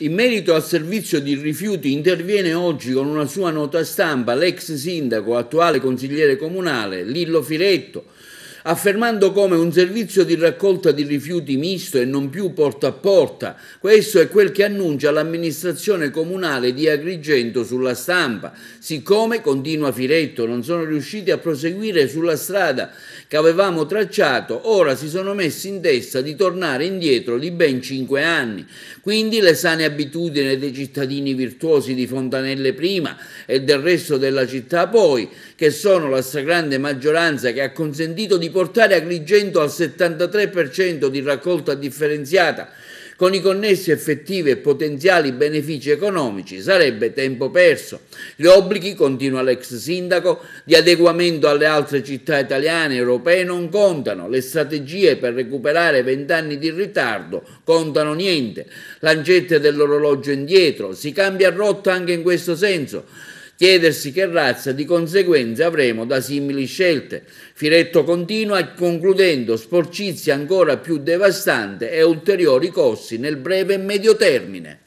In merito al servizio di rifiuti interviene oggi con una sua nota stampa l'ex sindaco, attuale consigliere comunale Lillo Firetto, affermando come un servizio di raccolta di rifiuti misto e non più porta a porta. Questo è quel che annuncia l'amministrazione comunale di Agrigento sulla stampa. Siccome, continua Firetto, non sono riusciti a proseguire sulla strada che avevamo tracciato, ora si sono messi in testa di tornare indietro di ben cinque anni. Quindi le sane abitudini dei cittadini virtuosi di Fontanelle prima e del resto della città poi, che sono la stragrande maggioranza che ha consentito di portare Agrigento al 73% di raccolta differenziata con i connessi effettivi e potenziali benefici economici sarebbe tempo perso. Gli obblighi, continua l'ex sindaco, di adeguamento alle altre città italiane e europee non contano, le strategie per recuperare vent'anni di ritardo contano niente, lancette dell'orologio indietro, si cambia rotta anche in questo senso chiedersi che razza di conseguenze avremo da simili scelte. Firetto continua concludendo sporcizia ancora più devastante e ulteriori costi nel breve e medio termine.